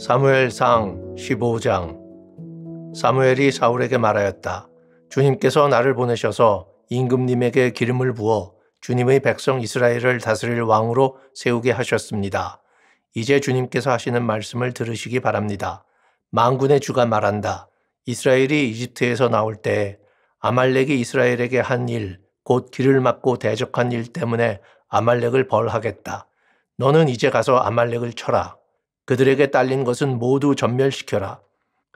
사무엘상 15장 사무엘이 사울에게 말하였다. 주님께서 나를 보내셔서 임금님에게 기름을 부어 주님의 백성 이스라엘을 다스릴 왕으로 세우게 하셨습니다. 이제 주님께서 하시는 말씀을 들으시기 바랍니다. 망군의 주가 말한다. 이스라엘이 이집트에서 나올 때 아말렉이 이스라엘에게 한 일, 곧 길을 막고 대적한 일 때문에 아말렉을 벌하겠다. 너는 이제 가서 아말렉을 쳐라. 그들에게 딸린 것은 모두 전멸시켜라.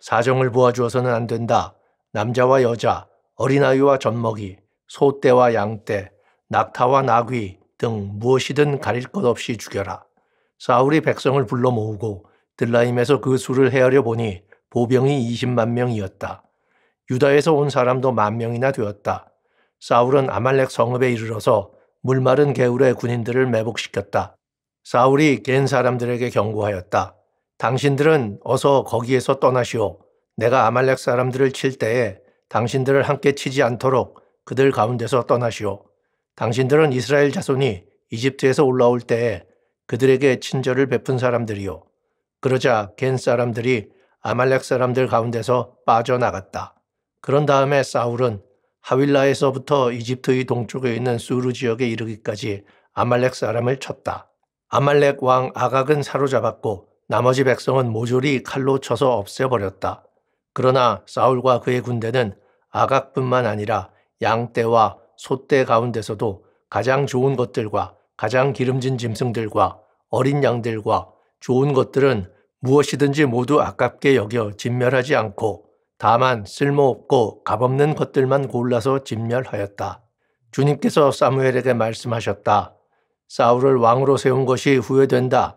사정을 보아주어서는 안 된다. 남자와 여자, 어린아이와 젖먹이, 소떼와 양떼, 낙타와 나귀 등 무엇이든 가릴 것 없이 죽여라. 사울이 백성을 불러 모으고 들라임에서 그 수를 헤아려 보니 보병이 20만 명이었다. 유다에서 온 사람도 만 명이나 되었다. 사울은 아말렉 성읍에 이르러서 물마른 개울의 군인들을 매복시켰다. 사울이 겐 사람들에게 경고하였다. 당신들은 어서 거기에서 떠나시오. 내가 아말렉 사람들을 칠 때에 당신들을 함께 치지 않도록 그들 가운데서 떠나시오. 당신들은 이스라엘 자손이 이집트에서 올라올 때에 그들에게 친절을 베푼 사람들이요. 그러자 겐 사람들이 아말렉 사람들 가운데서 빠져나갔다. 그런 다음에 사울은 하윌라에서부터 이집트의 동쪽에 있는 수르 지역에 이르기까지 아말렉 사람을 쳤다. 아말렉 왕 아각은 사로잡았고 나머지 백성은 모조리 칼로 쳐서 없애버렸다. 그러나 사울과 그의 군대는 아각뿐만 아니라 양떼와 소떼 가운데서도 가장 좋은 것들과 가장 기름진 짐승들과 어린 양들과 좋은 것들은 무엇이든지 모두 아깝게 여겨 진멸하지 않고 다만 쓸모없고 값없는 것들만 골라서 진멸하였다. 주님께서 사무엘에게 말씀하셨다. 사울을 왕으로 세운 것이 후회된다.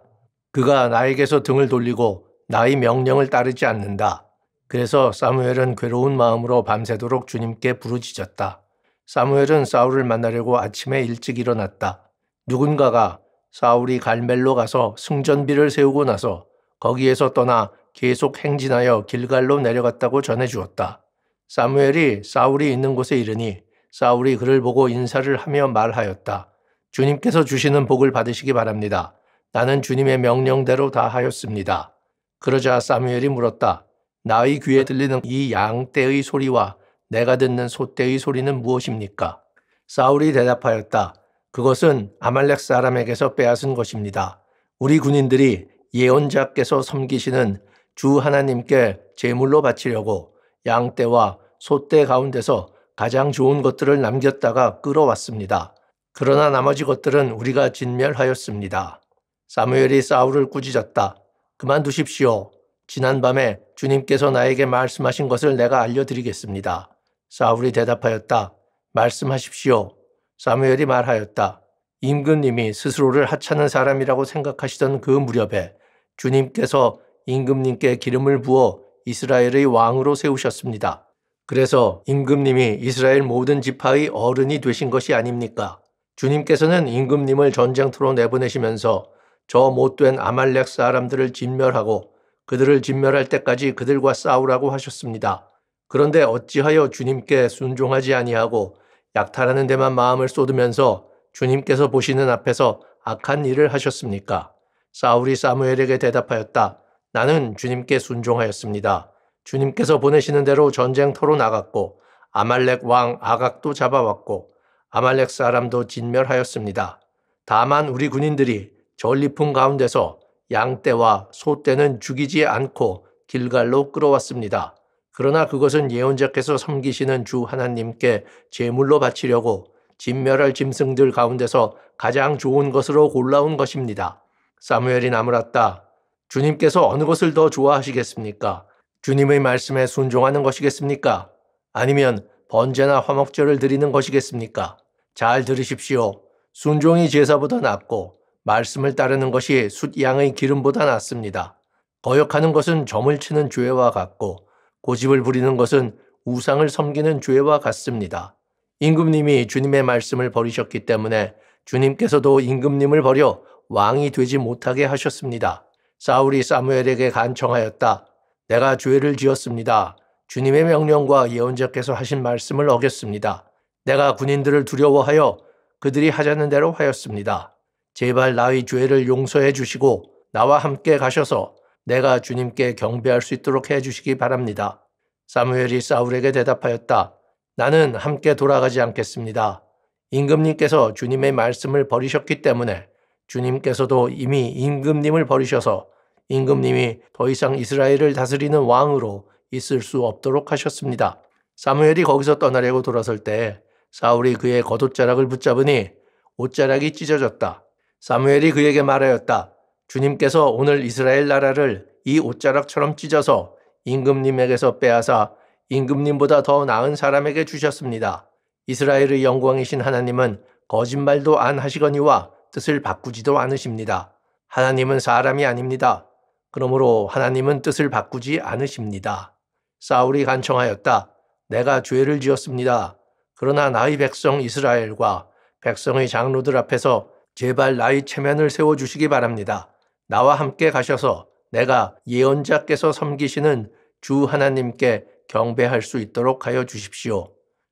그가 나에게서 등을 돌리고 나의 명령을 따르지 않는다. 그래서 사무엘은 괴로운 마음으로 밤새도록 주님께 부르짖었다. 사무엘은 사울을 만나려고 아침에 일찍 일어났다. 누군가가 사울이 갈멜로 가서 승전비를 세우고 나서 거기에서 떠나 계속 행진하여 길갈로 내려갔다고 전해 주었다. 사무엘이 사울이 있는 곳에 이르니 사울이 그를 보고 인사를 하며 말하였다. 주님께서 주시는 복을 받으시기 바랍니다. 나는 주님의 명령대로 다 하였습니다. 그러자 사무엘이 물었다. 나의 귀에 들리는 이 양떼의 소리와 내가 듣는 소떼의 소리는 무엇입니까? 사울이 대답하였다. 그것은 아말렉 사람에게서 빼앗은 것입니다. 우리 군인들이 예언자께서 섬기시는 주 하나님께 제물로 바치려고 양떼와 소떼 가운데서 가장 좋은 것들을 남겼다가 끌어왔습니다. 그러나 나머지 것들은 우리가 진멸하였습니다. 사무엘이 사울을 꾸짖었다. 그만두십시오. 지난밤에 주님께서 나에게 말씀하신 것을 내가 알려드리겠습니다. 사울이 대답하였다. 말씀하십시오. 사무엘이 말하였다. 임금님이 스스로를 하찮은 사람이라고 생각하시던 그 무렵에 주님께서 임금님께 기름을 부어 이스라엘의 왕으로 세우셨습니다. 그래서 임금님이 이스라엘 모든 지파의 어른이 되신 것이 아닙니까? 주님께서는 임금님을 전쟁터로 내보내시면서 저 못된 아말렉 사람들을 진멸하고 그들을 진멸할 때까지 그들과 싸우라고 하셨습니다. 그런데 어찌하여 주님께 순종하지 아니하고 약탈하는 데만 마음을 쏟으면서 주님께서 보시는 앞에서 악한 일을 하셨습니까? 사울이 사무엘에게 대답하였다. 나는 주님께 순종하였습니다. 주님께서 보내시는 대로 전쟁터로 나갔고 아말렉 왕 아각도 잡아왔고 아말렉 사람도 진멸하였습니다. 다만 우리 군인들이 전리품 가운데서 양떼와 소떼는 죽이지 않고 길갈로 끌어왔습니다. 그러나 그것은 예언자께서 섬기시는 주 하나님께 제물로 바치려고 진멸할 짐승들 가운데서 가장 좋은 것으로 골라온 것입니다. 사무엘이 나무랐다. 주님께서 어느 것을 더 좋아하시겠습니까? 주님의 말씀에 순종하는 것이겠습니까? 아니면 번제나 화목제를 드리는 것이겠습니까? 잘 들으십시오. 순종이 제사보다 낫고 말씀을 따르는 것이 숫양의 기름보다 낫습니다. 거역하는 것은 점을 치는 죄와 같고 고집을 부리는 것은 우상을 섬기는 죄와 같습니다. 임금님이 주님의 말씀을 버리셨기 때문에 주님께서도 임금님을 버려 왕이 되지 못하게 하셨습니다. 사울이 사무엘에게 간청하였다. 내가 죄를 지었습니다. 주님의 명령과 예언자께서 하신 말씀을 어겼습니다. 내가 군인들을 두려워하여 그들이 하자는 대로 하였습니다. 제발 나의 죄를 용서해 주시고 나와 함께 가셔서 내가 주님께 경배할 수 있도록 해 주시기 바랍니다. 사무엘이 사울에게 대답하였다. 나는 함께 돌아가지 않겠습니다. 임금님께서 주님의 말씀을 버리셨기 때문에 주님께서도 이미 임금님을 버리셔서 임금님이 더 이상 이스라엘을 다스리는 왕으로 있을 수 없도록 하셨습니다. 사무엘이 거기서 떠나려고 돌아설 때 사울이 그의 겉옷자락을 붙잡으니 옷자락이 찢어졌다. 사무엘이 그에게 말하였다. 주님께서 오늘 이스라엘 나라를 이 옷자락처럼 찢어서 임금님에게서 빼앗아 임금님보다 더 나은 사람에게 주셨습니다. 이스라엘의 영광이신 하나님은 거짓말도 안 하시거니와 뜻을 바꾸지도 않으십니다. 하나님은 사람이 아닙니다. 그러므로 하나님은 뜻을 바꾸지 않으십니다. 사울이 간청하였다. 내가 죄를 지었습니다. 그러나 나의 백성 이스라엘과 백성의 장로들 앞에서 제발 나의 체면을 세워주시기 바랍니다. 나와 함께 가셔서 내가 예언자께서 섬기시는 주 하나님께 경배할 수 있도록 하여 주십시오.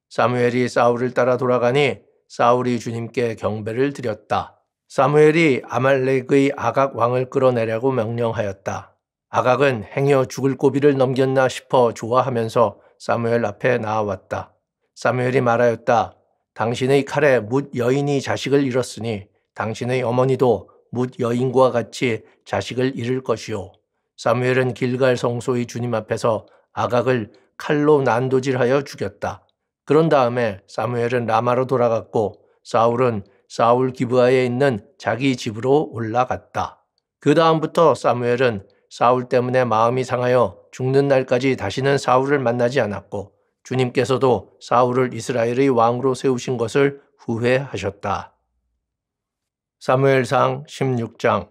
사무엘이 사울을 따라 돌아가니 사울이 주님께 경배를 드렸다. 사무엘이 아말렉의 아각 왕을 끌어내려고 명령하였다. 아각은 행여 죽을 고비를 넘겼나 싶어 좋아하면서 사무엘 앞에 나아왔다. 사무엘이 말하였다. 당신의 칼에 묻 여인이 자식을 잃었으니 당신의 어머니도 묻 여인과 같이 자식을 잃을 것이요. 사무엘은 길갈 성소의 주님 앞에서 아각을 칼로 난도질하여 죽였다. 그런 다음에 사무엘은 라마로 돌아갔고 사울은 사울 기브아에 있는 자기 집으로 올라갔다. 그 다음부터 사무엘은 사울 때문에 마음이 상하여 죽는 날까지 다시는 사울을 만나지 않았고 주님께서도 사울을 이스라엘의 왕으로 세우신 것을 후회하셨다. 사무엘상 16장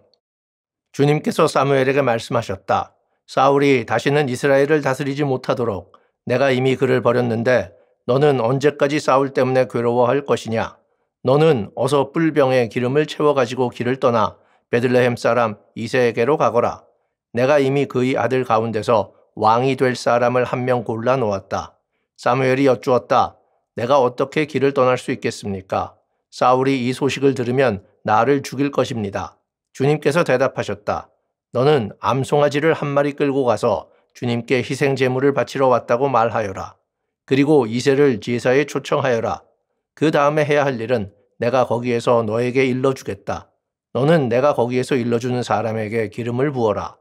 주님께서 사무엘에게 말씀하셨다. 사울이 다시는 이스라엘을 다스리지 못하도록 내가 이미 그를 버렸는데 너는 언제까지 사울 때문에 괴로워할 것이냐? 너는 어서 뿔병에 기름을 채워 가지고 길을 떠나 베들레헴 사람 이세에게로 가거라. 내가 이미 그의 아들 가운데서 왕이 될 사람을 한 명 골라 놓았다. 사무엘이 여쭈었다. 내가 어떻게 길을 떠날 수 있겠습니까? 사울이 이 소식을 들으면 나를 죽일 것입니다. 주님께서 대답하셨다. 너는 암송아지를 한 마리 끌고 가서 주님께 희생 제물을 바치러 왔다고 말하여라. 그리고 이세를 제사에 초청하여라. 그 다음에 해야 할 일은 내가 거기에서 너에게 일러주겠다. 너는 내가 거기에서 일러주는 사람에게 기름을 부어라.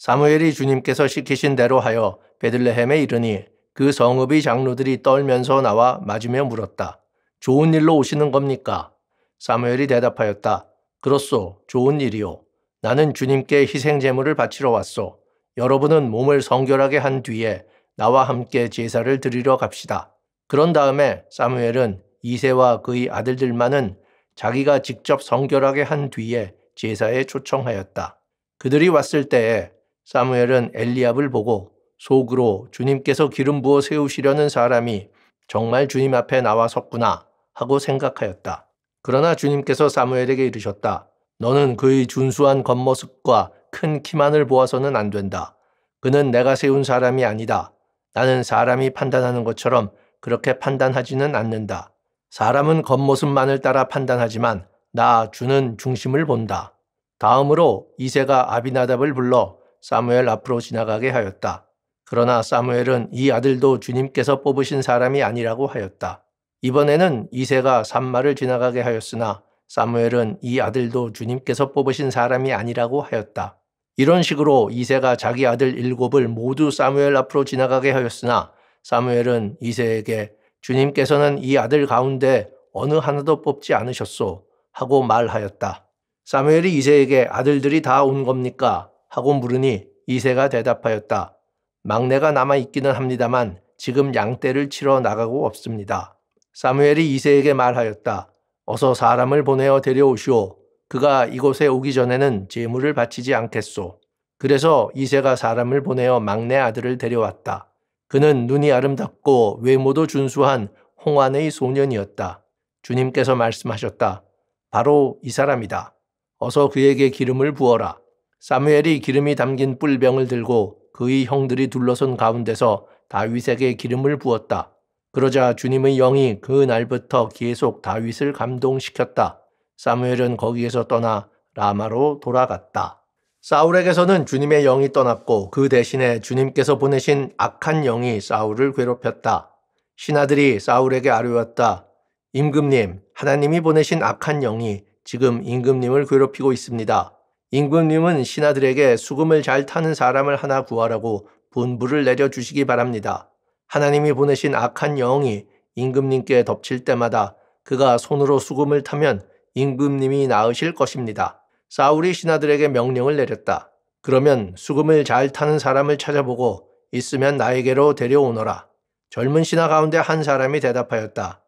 사무엘이 주님께서 시키신 대로 하여 베들레헴에 이르니 그 성읍의 장로들이 떨면서 나와 맞으며 물었다. 좋은 일로 오시는 겁니까? 사무엘이 대답하였다. 그렇소. 좋은 일이오 나는 주님께 희생 제물을 바치러 왔소. 여러분은 몸을 성결하게 한 뒤에 나와 함께 제사를 드리러 갑시다. 그런 다음에 사무엘은 이세와 그의 아들들만은 자기가 직접 성결하게 한 뒤에 제사에 초청하였다. 그들이 왔을 때에 사무엘은 엘리압을 보고 속으로 주님께서 기름 부어 세우시려는 사람이 정말 주님 앞에 나와 섰구나 하고 생각하였다. 그러나 주님께서 사무엘에게 이르셨다. 너는 그의 준수한 겉모습과 큰 키만을 보아서는 안 된다. 그는 내가 세운 사람이 아니다. 나는 사람이 판단하는 것처럼 그렇게 판단하지는 않는다. 사람은 겉모습만을 따라 판단하지만 나 주는 중심을 본다. 다음으로 이세가 아비나답을 불러 사무엘 앞으로 지나가게 하였다. 그러나 사무엘은 이 아들도 주님께서 뽑으신 사람이 아니라고 하였다. 이번에는 이세가 산마를 지나가게 하였으나 사무엘은 이 아들도 주님께서 뽑으신 사람이 아니라고 하였다. 이런 식으로 이세가 자기 아들 일곱을 모두 사무엘 앞으로 지나가게 하였으나 사무엘은 이세에게 주님께서는 이 아들 가운데 어느 하나도 뽑지 않으셨소 하고 말하였다. 사무엘이 이세에게 아들들이 다 온 겁니까? 하고 물으니 이세가 대답하였다. 막내가 남아 있기는 합니다만 지금 양떼를 치러 나가고 없습니다. 사무엘이 이세에게 말하였다. 어서 사람을 보내어 데려오시오. 그가 이곳에 오기 전에는 재물을 바치지 않겠소. 그래서 이세가 사람을 보내어 막내 아들을 데려왔다. 그는 눈이 아름답고 외모도 준수한 홍안의 소년이었다. 주님께서 말씀하셨다. 바로 이 사람이다. 어서 그에게 기름을 부어라. 사무엘이 기름이 담긴 뿔병을 들고 그의 형들이 둘러선 가운데서 다윗에게 기름을 부었다. 그러자 주님의 영이 그 날부터 계속 다윗을 감동시켰다. 사무엘은 거기에서 떠나 라마로 돌아갔다. 사울에게서는 주님의 영이 떠났고 그 대신에 주님께서 보내신 악한 영이 사울을 괴롭혔다. 신하들이 사울에게 아뢰었다. 임금님, 하나님이 보내신 악한 영이 지금 임금님을 괴롭히고 있습니다. 임금님은 신하들에게 수금을 잘 타는 사람을 하나 구하라고 분부를 내려주시기 바랍니다. 하나님이 보내신 악한 영이 임금님께 덮칠 때마다 그가 손으로 수금을 타면 임금님이 나으실 것입니다. 사울이 신하들에게 명령을 내렸다. 그러면 수금을 잘 타는 사람을 찾아보고 있으면 나에게로 데려오너라. 젊은 신하 가운데 한 사람이 대답하였다.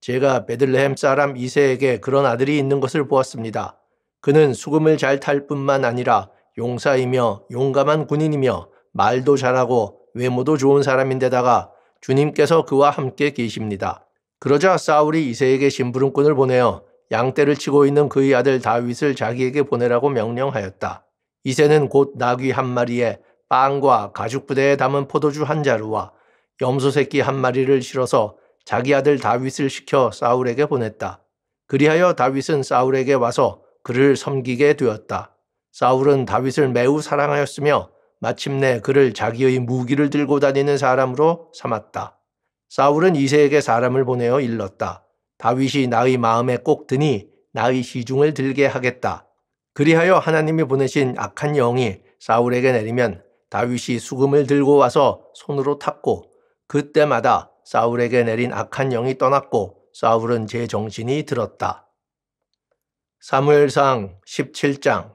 제가 베들레헴 사람 이세에게 그런 아들이 있는 것을 보았습니다. 그는 수금을 잘 탈 뿐만 아니라 용사이며 용감한 군인이며 말도 잘하고 외모도 좋은 사람인데다가 주님께서 그와 함께 계십니다. 그러자 사울이 이세에게 심부름꾼을 보내어 양떼를 치고 있는 그의 아들 다윗을 자기에게 보내라고 명령하였다. 이세는 곧 나귀 한 마리에 빵과 가죽 부대에 담은 포도주 한 자루와 염소 새끼 한 마리를 실어서 자기 아들 다윗을 시켜 사울에게 보냈다. 그리하여 다윗은 사울에게 와서 그를 섬기게 되었다. 사울은 다윗을 매우 사랑하였으며 마침내 그를 자기의 무기를 들고 다니는 사람으로 삼았다. 사울은 이세에게 사람을 보내어 일렀다. 다윗이 나의 마음에 꼭 드니 나의 시중을 들게 하겠다. 그리하여 하나님이 보내신 악한 영이 사울에게 내리면 다윗이 수금을 들고 와서 손으로 탔고 그때마다 사울에게 내린 악한 영이 떠났고 사울은 제 정신이 들었다. 사무엘상 17장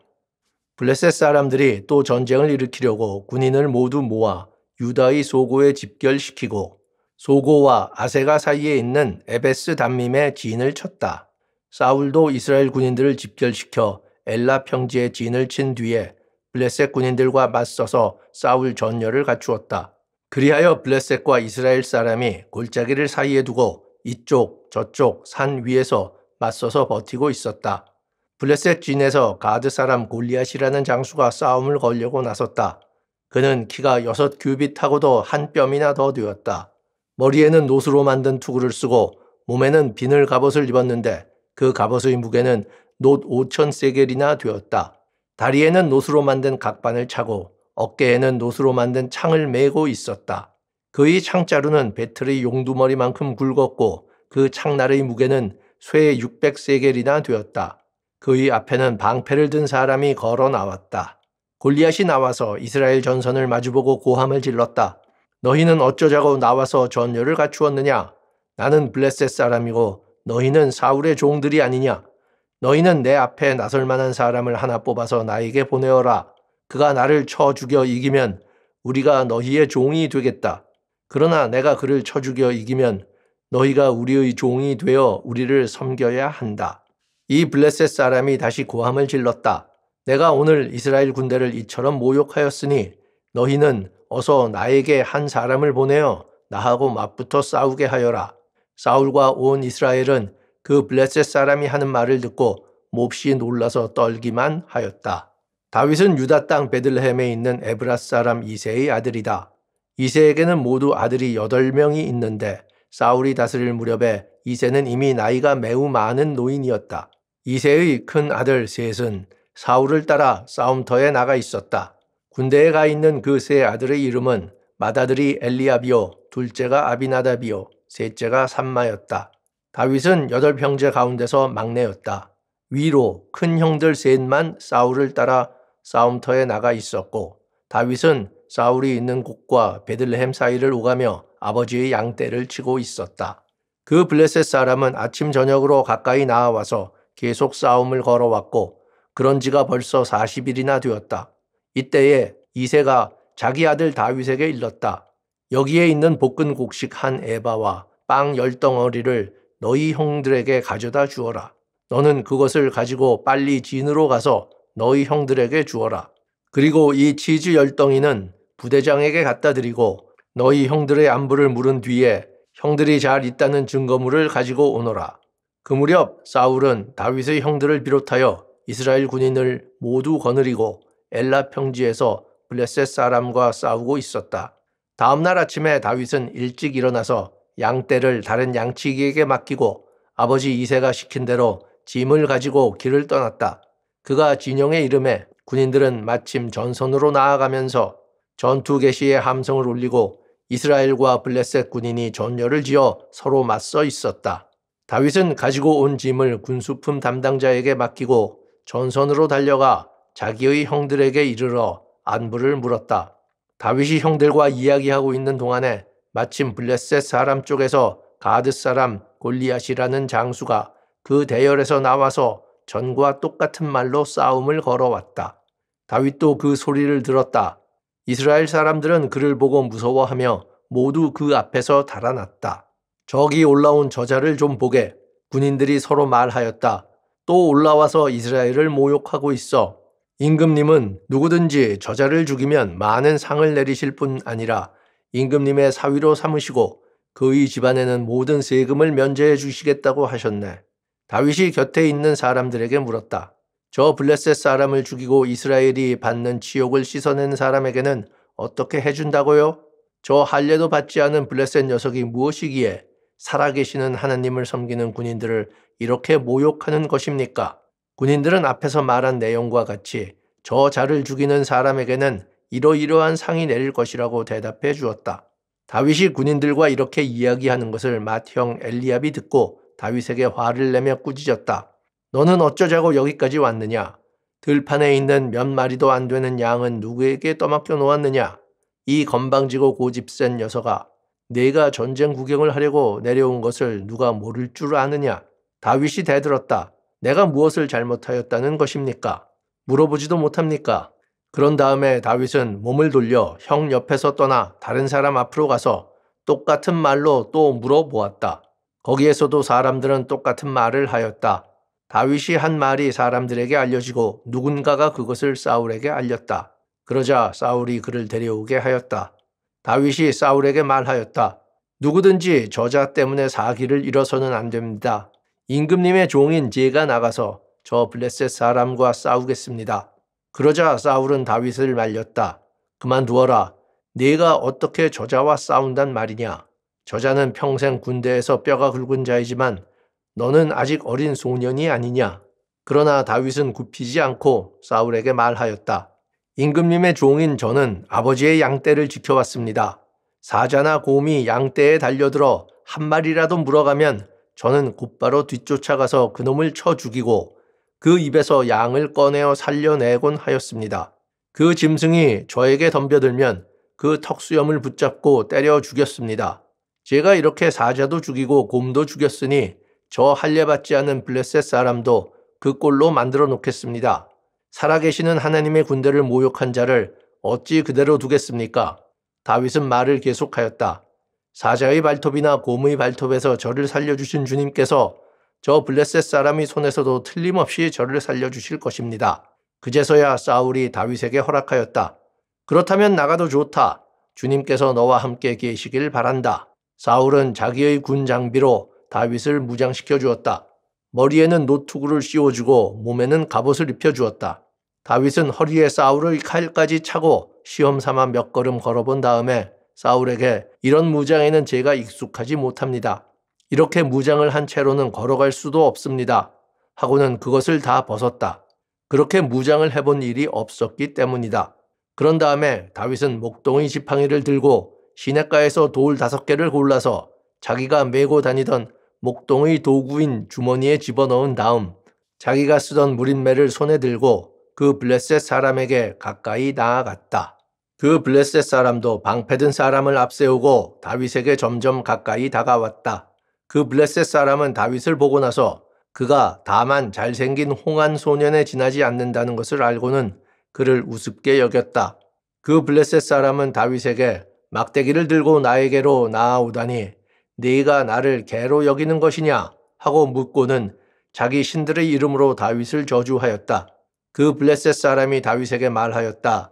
블레셋 사람들이 또 전쟁을 일으키려고 군인을 모두 모아 유다의 소고에 집결시키고 소고와 아세가 사이에 있는 에베스 단밈의 진을 쳤다. 사울도 이스라엘 군인들을 집결시켜 엘라 평지에 진을 친 뒤에 블레셋 군인들과 맞서서 싸울 전열을 갖추었다. 그리하여 블레셋과 이스라엘 사람이 골짜기를 사이에 두고 이쪽 저쪽 산 위에서 맞서서 버티고 있었다. 블레셋 진에서 가드 사람 골리앗이라는 장수가 싸움을 걸려고 나섰다. 그는 키가 여섯 규빗하고도 한 뼘이나 더 되었다. 머리에는 노수로 만든 투구를 쓰고 몸에는 비늘 갑옷을 입었는데 그 갑옷의 무게는 놋 5천 세겔이나 되었다. 다리에는 노수로 만든 각반을 차고 어깨에는 노수로 만든 창을 메고 있었다. 그의 창자루는 배틀의 용두머리만큼 굵었고 그 창날의 무게는 쇠 600세겔이나 되었다. 그의 앞에는 방패를 든 사람이 걸어 나왔다. 골리앗이 나와서 이스라엘 전선을 마주보고 고함을 질렀다. 너희는 어쩌자고 나와서 전열을 갖추었느냐? 나는 블레셋 사람이고 너희는 사울의 종들이 아니냐? 너희는 내 앞에 나설 만한 사람을 하나 뽑아서 나에게 보내어라. 그가 나를 쳐 죽여 이기면 우리가 너희의 종이 되겠다. 그러나 내가 그를 쳐 죽여 이기면 너희가 우리의 종이 되어 우리를 섬겨야 한다. 이 블레셋 사람이 다시 고함을 질렀다. 내가 오늘 이스라엘 군대를 이처럼 모욕하였으니 너희는 어서 나에게 한 사람을 보내어 나하고 맞붙어 싸우게 하여라. 사울과 온 이스라엘은 그 블레셋 사람이 하는 말을 듣고 몹시 놀라서 떨기만 하였다. 다윗은 유다 땅 베들레헴에 있는 에브라 사람 이세의 아들이다. 이세에게는 모두 아들이 8명이 있는데 사울이 다스릴 무렵에 이세는 이미 나이가 매우 많은 노인이었다. 이세의 큰 아들 셋은 사울을 따라 싸움터에 나가 있었다. 군대에 가 있는 그 세 아들의 이름은 맏아들이 엘리압이요, 둘째가 아비나답이요, 셋째가 삼마였다. 다윗은 여덟 형제 가운데서 막내였다. 위로 큰 형들 셋만 사울을 따라 싸움터에 나가 있었고 다윗은 사울이 있는 곳과 베들레헴 사이를 오가며 아버지의 양떼를 치고 있었다. 그 블레셋 사람은 아침 저녁으로 가까이 나와서 계속 싸움을 걸어왔고 그런 지가 벌써 40일이나 되었다. 이때에 이세가 자기 아들 다윗에게 일렀다. 여기에 있는 볶은 곡식 한 에바와 빵 열 덩어리를 너희 형들에게 가져다 주어라. 너는 그것을 가지고 빨리 진으로 가서 너희 형들에게 주어라. 그리고 이 치즈 열 덩이는 부대장에게 갖다 드리고 너희 형들의 안부를 물은 뒤에 형들이 잘 있다는 증거물을 가지고 오너라. 그 무렵 사울은 다윗의 형들을 비롯하여 이스라엘 군인을 모두 거느리고 엘라 평지에서 블레셋 사람과 싸우고 있었다. 다음 날 아침에 다윗은 일찍 일어나서 양떼를 다른 양치기에게 맡기고 아버지 이세가 시킨 대로 짐을 가지고 길을 떠났다. 그가 진영의 이름에 군인들은 마침 전선으로 나아가면서 전투 개시의 함성을 울리고 이스라엘과 블레셋 군인이 전열을 지어 서로 맞서 있었다. 다윗은 가지고 온 짐을 군수품 담당자에게 맡기고 전선으로 달려가 자기의 형들에게 이르러 안부를 물었다. 다윗이 형들과 이야기하고 있는 동안에 마침 블레셋 사람 쪽에서 가드 사람 골리앗이라는 장수가 그 대열에서 나와서 전과 똑같은 말로 싸움을 걸어왔다. 다윗도 그 소리를 들었다. 이스라엘 사람들은 그를 보고 무서워하며 모두 그 앞에서 달아났다. 저기 올라온 저자를 좀 보게. 군인들이 서로 말하였다. 또 올라와서 이스라엘을 모욕하고 있어. 임금님은 누구든지 저자를 죽이면 많은 상을 내리실 뿐 아니라 임금님의 사위로 삼으시고 그의 집안에는 모든 세금을 면제해 주시겠다고 하셨네. 다윗이 곁에 있는 사람들에게 물었다. 저 블레셋 사람을 죽이고 이스라엘이 받는 치욕을 씻어낸 사람에게는 어떻게 해준다고요? 저 할례도 받지 않은 블레셋 녀석이 무엇이기에 살아계시는 하나님을 섬기는 군인들을 이렇게 모욕하는 것입니까? 군인들은 앞에서 말한 내용과 같이 저 자를 죽이는 사람에게는 이러이러한 상이 내릴 것이라고 대답해 주었다. 다윗이 군인들과 이렇게 이야기하는 것을 맏형 엘리압이 듣고 다윗에게 화를 내며 꾸짖었다. 너는 어쩌자고 여기까지 왔느냐? 들판에 있는 몇 마리도 안 되는 양은 누구에게 떠맡겨 놓았느냐? 이 건방지고 고집센 녀석아, 내가 전쟁 구경을 하려고 내려온 것을 누가 모를 줄 아느냐? 다윗이 대들었다. 내가 무엇을 잘못하였다는 것입니까? 물어보지도 못합니까? 그런 다음에 다윗은 몸을 돌려 형 옆에서 떠나 다른 사람 앞으로 가서 똑같은 말로 또 물어보았다. 거기에서도 사람들은 똑같은 말을 하였다. 다윗이 한 말이 사람들에게 알려지고 누군가가 그것을 사울에게 알렸다. 그러자 사울이 그를 데려오게 하였다. 다윗이 사울에게 말하였다. 누구든지 저자 때문에 사기를 잃어서는 안 됩니다. 임금님의 종인 제가 나가서 저 블레셋 사람과 싸우겠습니다. 그러자 사울은 다윗을 말렸다. 그만두어라. 네가 어떻게 저자와 싸운단 말이냐. 저자는 평생 군대에서 뼈가 굵은 자이지만 너는 아직 어린 소년이 아니냐. 그러나 다윗은 굽히지 않고 사울에게 말하였다. 임금님의 종인 저는 아버지의 양떼를 지켜왔습니다. 사자나 곰이 양떼에 달려들어 한 마리라도 물어가면 저는 곧바로 뒤쫓아가서 그놈을 쳐 죽이고 그 입에서 양을 꺼내어 살려내곤 하였습니다. 그 짐승이 저에게 덤벼들면 그 턱수염을 붙잡고 때려 죽였습니다. 제가 이렇게 사자도 죽이고 곰도 죽였으니 저 할례받지 않은 블레셋 사람도 그 꼴로 만들어 놓겠습니다. 살아계시는 하나님의 군대를 모욕한 자를 어찌 그대로 두겠습니까? 다윗은 말을 계속하였다. 사자의 발톱이나 곰의 발톱에서 저를 살려주신 주님께서 저 블레셋 사람이 손에서도 틀림없이 저를 살려주실 것입니다. 그제서야 사울이 다윗에게 허락하였다. 그렇다면 나가도 좋다. 주님께서 너와 함께 계시길 바란다. 사울은 자기의 군 장비로 다윗을 무장시켜 주었다. 머리에는 노트구를 씌워주고 몸에는 갑옷을 입혀 주었다. 다윗은 허리에 사울의 칼까지 차고 시험 삼아 몇 걸음 걸어본 다음에 사울에게 이런 무장에는 제가 익숙하지 못합니다. 이렇게 무장을 한 채로는 걸어갈 수도 없습니다. 하고는 그것을 다 벗었다. 그렇게 무장을 해본 일이 없었기 때문이다. 그런 다음에 다윗은 목동의 지팡이를 들고 시냇가에서 돌 다섯 개를 골라서 자기가 메고 다니던 목동의 도구인 주머니에 집어넣은 다음 자기가 쓰던 무린매를 손에 들고 그 블레셋 사람에게 가까이 나아갔다. 그 블레셋 사람도 방패든 사람을 앞세우고 다윗에게 점점 가까이 다가왔다. 그 블레셋 사람은 다윗을 보고 나서 그가 다만 잘생긴 홍한 소년에 지나지 않는다는 것을 알고는 그를 우습게 여겼다. 그 블레셋 사람은 다윗에게 막대기를 들고 나에게로 나아오다니 네가 나를 개로 여기는 것이냐 하고 묻고는 자기 신들의 이름으로 다윗을 저주하였다. 그 블레셋 사람이 다윗에게 말하였다.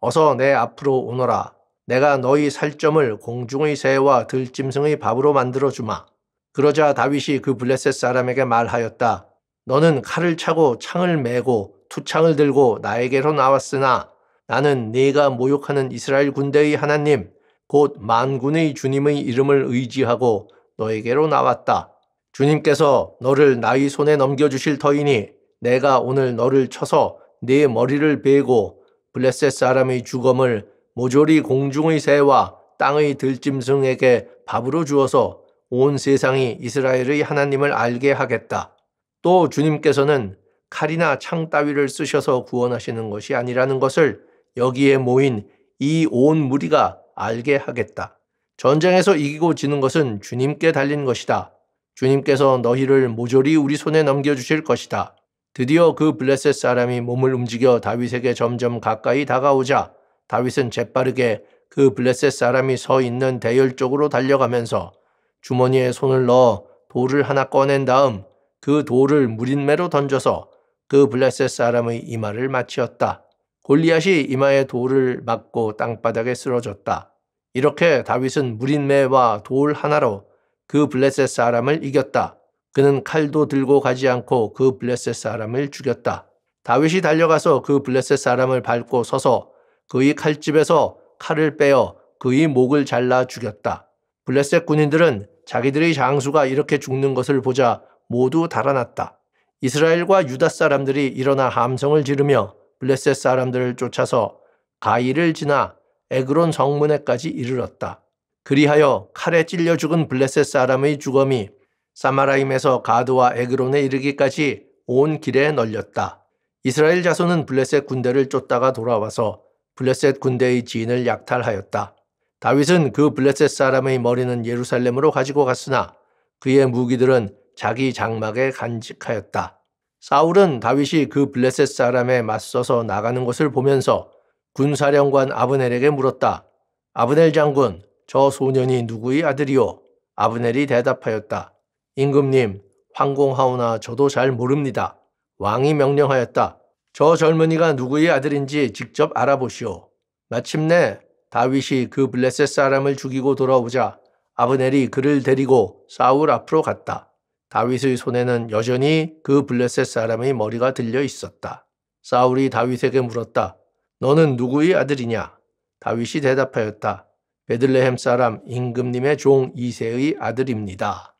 어서 내 앞으로 오너라. 내가 너희 살점을 공중의 새와 들짐승의 밥으로 만들어 주마. 그러자 다윗이 그 블레셋 사람에게 말하였다. 너는 칼을 차고 창을 메고 투창을 들고 나에게로 나왔으나 나는 네가 모욕하는 이스라엘 군대의 하나님 곧 만군의 주님의 이름을 의지하고 너에게로 나왔다. 주님께서 너를 나의 손에 넘겨주실 터이니 내가 오늘 너를 쳐서 네 머리를 베고 블레셋 사람의 주검을 모조리 공중의 새와 땅의 들짐승에게 밥으로 주어서 온 세상이 이스라엘의 하나님을 알게 하겠다. 또 주님께서는 칼이나 창 따위를 쓰셔서 구원하시는 것이 아니라는 것을 여기에 모인 이 온 무리가 알게 하겠다. 전쟁에서 이기고 지는 것은 주님께 달린 것이다. 주님께서 너희를 모조리 우리 손에 넘겨주실 것이다. 드디어 그 블레셋 사람이 몸을 움직여 다윗에게 점점 가까이 다가오자 다윗은 재빠르게 그 블레셋 사람이 서 있는 대열 쪽으로 달려가면서 주머니에 손을 넣어 돌을 하나 꺼낸 다음 그 돌을 무린매로 던져서 그 블레셋 사람의 이마를 마치었다. 골리앗이 이마에 돌을 맞고 땅바닥에 쓰러졌다. 이렇게 다윗은 무린매와 돌 하나로 그 블레셋 사람을 이겼다. 그는 칼도 들고 가지 않고 그 블레셋 사람을 죽였다. 다윗이 달려가서 그 블레셋 사람을 밟고 서서 그의 칼집에서 칼을 빼어 그의 목을 잘라 죽였다. 블레셋 군인들은 자기들의 장수가 이렇게 죽는 것을 보자 모두 달아났다. 이스라엘과 유다 사람들이 일어나 함성을 지르며 블레셋 사람들을 쫓아서 가이를 지나 에그론 성문에까지 이르렀다. 그리하여 칼에 찔려 죽은 블레셋 사람의 주검이 사마라임에서 가드와 에그론에 이르기까지 온 길에 널렸다. 이스라엘 자손은 블레셋 군대를 쫓다가 돌아와서 블레셋 군대의 지인을 약탈하였다. 다윗은 그 블레셋 사람의 머리는 예루살렘으로 가지고 갔으나 그의 무기들은 자기 장막에 간직하였다. 사울은 다윗이 그 블레셋 사람에 맞서서 나가는 것을 보면서 군사령관 아브넬에게 물었다. 아브넬 장군, 저 소년이 누구의 아들이오? 아브넬이 대답하였다. 임금님, 황공하오나 저도 잘 모릅니다. 왕이 명령하였다. 저 젊은이가 누구의 아들인지 직접 알아보시오. 마침내 다윗이 그 블레셋 사람을 죽이고 돌아오자 아브넬이 그를 데리고 사울 앞으로 갔다. 다윗의 손에는 여전히 그 블레셋 사람의 머리가 들려 있었다. 사울이 다윗에게 물었다. 너는 누구의 아들이냐? 다윗이 대답하였다. 베들레헴 사람 임금님의 종 이세의 아들입니다.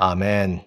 Amen.